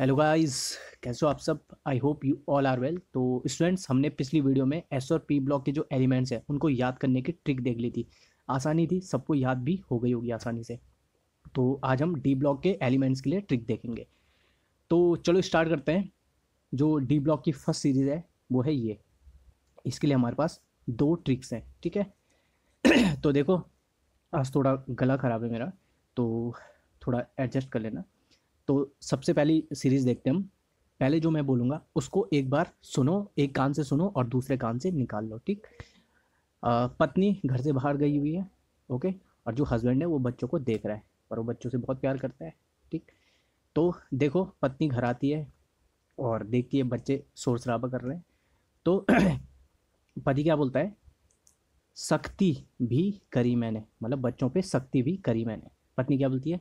hello guys कैसे हो आप सब I hope you all are well तो स्टूडेंट्स हमने पिछली वीडियो में एस और पी ब्लॉक के जो एलिमेंट्स हैं उनको याद करने की ट्रिक देख ली थी आसानी थी सबको याद भी हो गई होगी आसानी से तो आज हम डी ब्लॉक के एलिमेंट्स के लिए ट्रिक देखेंगे तो चलो स्टार्ट करते हैं जो डी ब्लॉक की फर्स्ट सीरीज़ है वो है ये इसके लिए हमारे पास दो ट्रिक्स हैं ठीक है तो देखो आज थोड़ा गला ख़राब है मेरा तो थोड़ा एडजस्ट कर लेना तो सबसे पहली सीरीज़ देखते हैं हम पहले जो मैं बोलूँगा उसको एक बार सुनो एक कान से सुनो और दूसरे कान से निकाल लो ठीक पत्नी घर से बाहर गई हुई है ओके और जो हस्बैंड है वो बच्चों को देख रहा है और वो बच्चों से बहुत प्यार करता है ठीक तो देखो पत्नी घर आती है और देखती है बच्चे शोर शराबा कर रहे हैं तो पति क्या बोलता है सख्ती भी करी मैंने मतलब बच्चों पे सख्ती भी करी मैंने पत्नी क्या बोलती है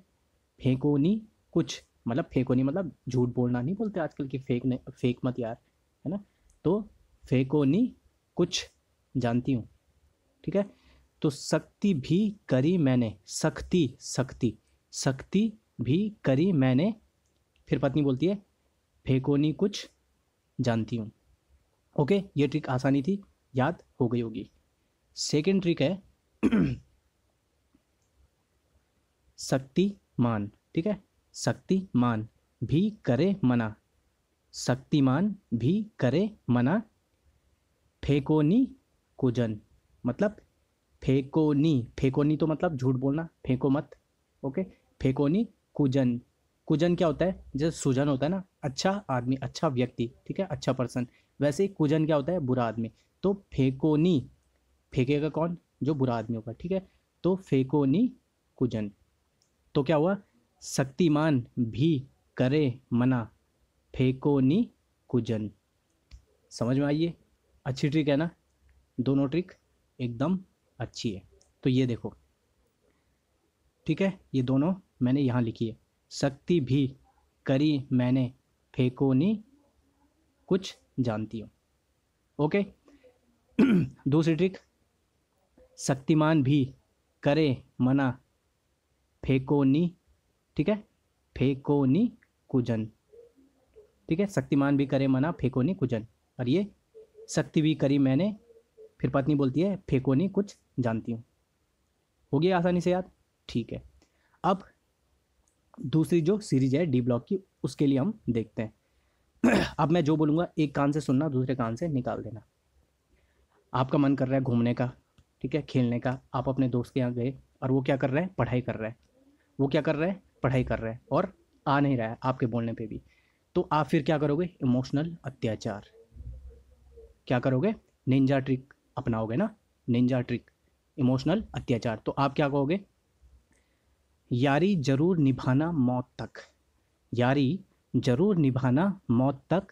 फेंको नहीं कुछ मतलब फेक होनी मतलब झूठ बोलना नहीं बोलते आजकल की फेक ने फेक मत यार है ना तो फेक होनी कुछ जानती हूँ ठीक है तो सख्ती भी करी मैंने सख्ती सख्ती सख्ती भी करी मैंने फिर पत्नी बोलती है फेकोनी कुछ जानती हूँ ओके ये ट्रिक आसानी थी याद हो गई होगी सेकेंड ट्रिक है शक्ति मान ठीक है शक्तिमान भी करे मना शक्तिमान भी करे मना फेकोनी कुजन मतलब फेकोनी फेकोनी तो मतलब झूठ बोलना फेंको मत ओके फेकोनी कुजन कुजन क्या होता है जैसे सुजन होता है ना अच्छा आदमी अच्छा व्यक्ति ठीक है अच्छा पर्सन वैसे ही कुजन क्या होता है बुरा आदमी तो फेकोनी फेंकेगा कौन जो बुरा आदमी होगा ठीक है तो फेकोनी कुजन तो क्या हुआ शक्तिमान भी करे मना फेंको नी कुजन समझ में आइए अच्छी ट्रिक है ना दोनों ट्रिक एकदम अच्छी है तो ये देखो ठीक है ये दोनों मैंने यहाँ लिखी है शक्ति भी करी मैंने फेंको नी कुछ जानती हूँ ओके दूसरी ट्रिक शक्तिमान भी करे मना फेंको नी ठीक है फेको नी कुजन ठीक है शक्तिमान भी करे मना फेको नी कुजन और ये शक्ति भी करी मैंने फिर पत्नी बोलती है फेकोनी कुछ जानती हूँ हो गया आसानी से याद ठीक है अब दूसरी जो सीरीज है डी ब्लॉक की उसके लिए हम देखते हैं अब मैं जो बोलूँगा एक कान से सुनना दूसरे कान से निकाल देना आपका मन कर रहा है घूमने का ठीक है खेलने का आप अपने दोस्त के यहाँ गए और वो क्या कर रहे हैं पढ़ाई कर रहे हैं वो क्या कर रहे हैं पढ़ाई कर रहा है और आ नहीं रहा है आपके बोलने पे भी तो आप फिर क्या करोगे इमोशनल अत्याचार क्या करोगे निंजा ट्रिक अपनाओगे ना निंजा ट्रिक इमोशनल अत्याचार तो आप क्या कहोगे यारी जरूर निभाना मौत तक यारी जरूर निभाना मौत तक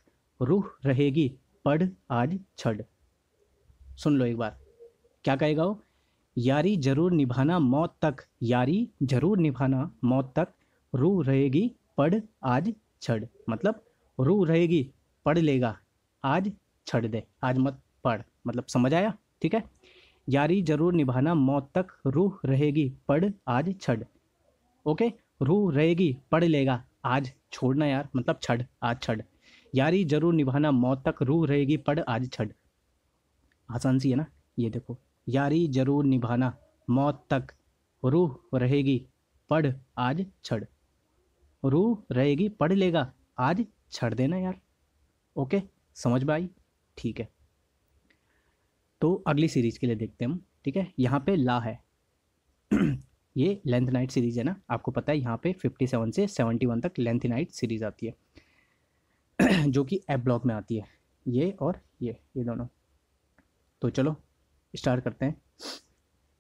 रूह रहेगी पढ़ आज छड़ सुन लो एक बार क्या कहेगा वो यारी जरूर निभाना मौत तक यारी जरूर निभाना मौत तक रू रहेगी पढ़ आज छड़ मतलब रू रहेगी पढ़ लेगा आज छड़ दे आज मत पढ़ मतलब समझ आया ठीक है यारी जरूर निभाना मौत तक रूह रहेगी पढ़ आज छड़ ओके रूह रहेगी पढ़ लेगा आज छोड़ना यार मतलब छड़ आज छड़ यारी जरूर निभाना मौत तक रूह रहेगी पढ़ आज छड़ आसान सी है ना ये देखो यारी जरूर निभाना मौत तक रूह रहेगी पढ़ आज छड़ रूह रहेगी पढ़ लेगा आज छड़ देना यार ओके समझ में आई ठीक है तो अगली सीरीज़ के लिए देखते हैं हम ठीक है यहाँ पे ला है ये लेंथ नाइट सीरीज़ है ना आपको पता है यहाँ पे 57 से 71 तक लेंथ नाइट सीरीज़ आती है जो कि एप ब्लॉक में आती है ये और ये ये दोनों तो चलो स्टार्ट करते हैं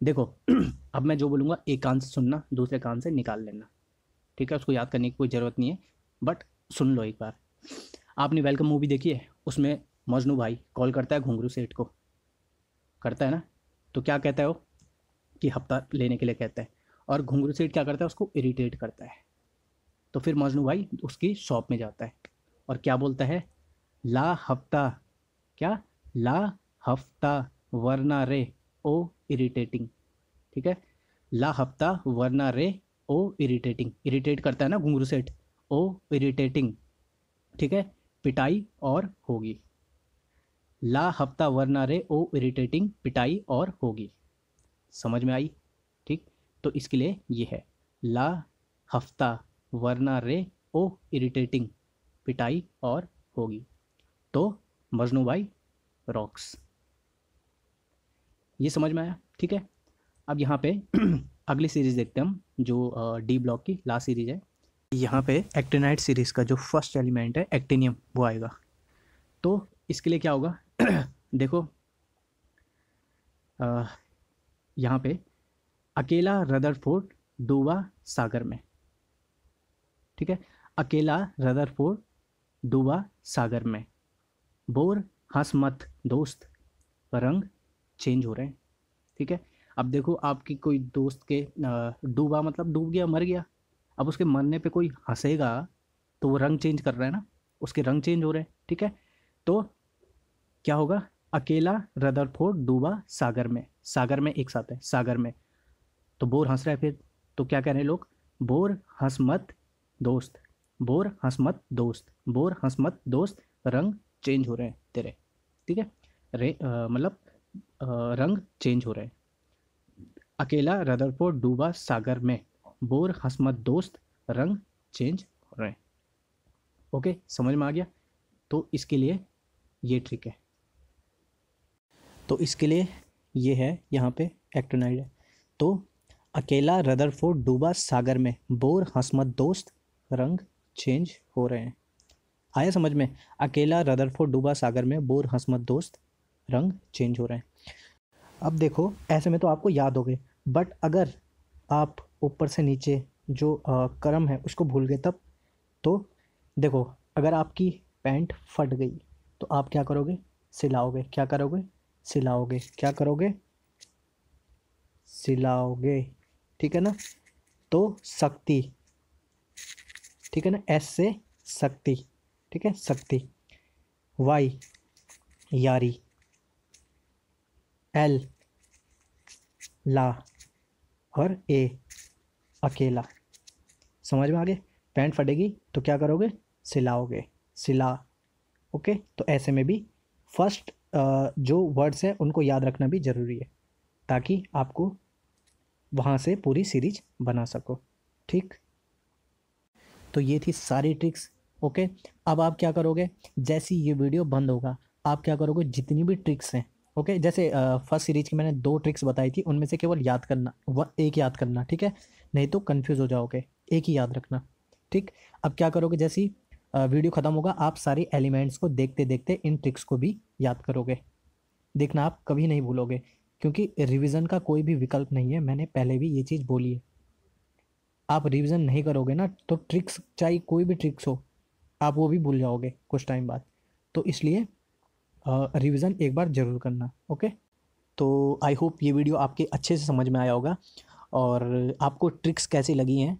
देखो अब मैं जो बोलूँगा एक कान से सुनना दूसरे कान से निकाल लेना ठीक है उसको याद करने की कोई ज़रूरत नहीं है बट सुन लो एक बार आपने वेलकम मूवी देखी है उसमें मजनू भाई कॉल करता है घुंगरू सेठ को करता है ना तो क्या कहता है वो कि हफ्ता लेने के लिए कहता है और घुंगरू सेठ क्या करता है उसको इरीटेट करता है तो फिर मजनू भाई उसकी शॉप में जाता है और क्या बोलता है ला हफ्ता क्या ला हफ्ता वरना रे ओ इरिटेटिंग ठीक है ला हफ्ता वरना रे ओ इरिटेटिंग इरिटेट करता है ना घुंगरू सेठ ओ इरिटेटिंग ठीक है पिटाई और होगी ला हफ्ता वरना रे ओ इरिटेटिंग पिटाई और होगी समझ में आई ठीक तो इसके लिए ये है ला हफ्ता वरना रे ओ इरिटेटिंग पिटाई और होगी तो मजनू भाई रॉक्स ये समझ में आया ठीक है अब यहाँ पे अगली सीरीज़ देखते हैं हम जो डी ब्लॉक की लास्ट सीरीज़ है यहाँ पे एक्टिनाइट सीरीज़ का जो फर्स्ट एलिमेंट है एक्टिनियम वो आएगा तो इसके लिए क्या होगा देखो यहाँ पे अकेला रदरफोर्ड डूबा सागर में ठीक है अकेला रदरफोर्ड डूबा सागर में बोर हंस मत दोस्त रंग चेंज हो रहे हैं ठीक है अब देखो आपकी कोई दोस्त के डूबा मतलब डूब गया मर गया अब उसके मरने पे कोई हंसेगा तो वो रंग चेंज कर रहा है ना उसके रंग चेंज हो रहे हैं ठीक है तो क्या होगा अकेला रदर रदरफोर्ड डूबा सागर में सागर में एक साथ है सागर में तो बोर हंस रहा है फिर तो क्या कह रहे हैं लोग बोर हंस मत दोस्त बोर हंस मत दोस्त बोर हंस मत दोस्त रंग चेंज हो रहे हैं तेरे ठीक है रे मतलब रंग चेंज हो रहे हैं अकेला रदरपुर डूबा सागर में बोर हसमत दोस्त रंग चेंज हो रहे हैं ओके समझ में आ गया तो इसके लिए ये ट्रिक है तो इसके लिए ये है यहाँ पे एक्टोनाइड है तो अकेला रदरफोर्ड डूबा सागर में बोर हसमत दोस्त रंग चेंज हो रहे हैं आया समझ में अकेला रदरफोर्ड डूबा सागर में बोर हसमत दोस्त रंग चेंज हो रहे हैं अब देखो ऐसे में तो आपको याद हो गए बट अगर आप ऊपर से नीचे जो क्रम है उसको भूल गए तब तो देखो अगर आपकी पैंट फट गई तो आप क्या करोगे सिलाओगे क्या करोगे सिलाओगे क्या करोगे सिलाओगे ठीक है ना तो शक्ति ठीक है ना एस से शक्ति ठीक है शक्ति वाई यारी एल ला और ए अकेला समझ में आ गए पैंट फटेगी तो क्या करोगे सिलाओगे सिला ओके तो ऐसे में भी फर्स्ट जो वर्ड्स हैं उनको याद रखना भी ज़रूरी है ताकि आपको वहाँ से पूरी सीरीज बना सको ठीक तो ये थी सारी ट्रिक्स ओके अब आप क्या करोगे जैसी ये वीडियो बंद होगा आप क्या करोगे जितनी भी ट्रिक्स हैं ओके okay, जैसे फर्स्ट सीरीज की मैंने दो ट्रिक्स बताई थी उनमें से केवल याद करना व एक याद करना ठीक है नहीं तो कन्फ्यूज़ हो जाओगे एक ही याद रखना ठीक अब क्या करोगे जैसी वीडियो ख़त्म होगा आप सारे एलिमेंट्स को देखते देखते इन ट्रिक्स को भी याद करोगे देखना आप कभी नहीं भूलोगे क्योंकि रिविज़न का कोई भी विकल्प नहीं है मैंने पहले भी ये चीज़ बोली है आप रिविज़न नहीं करोगे ना तो ट्रिक्स चाहे कोई भी ट्रिक्स हो आप वो भी भूल जाओगे कुछ टाइम बाद तो इसलिए रिविज़न एक बार ज़रूर करना ओके तो आई होप ये वीडियो आपके अच्छे से समझ में आया होगा और आपको ट्रिक्स कैसी लगी हैं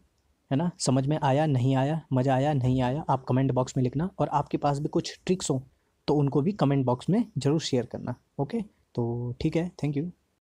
है ना समझ में आया नहीं आया मज़ा आया नहीं आया आप कमेंट बॉक्स में लिखना और आपके पास भी कुछ ट्रिक्स हों तो उनको भी कमेंट बॉक्स में ज़रूर शेयर करना ओके तो ठीक है थैंक यू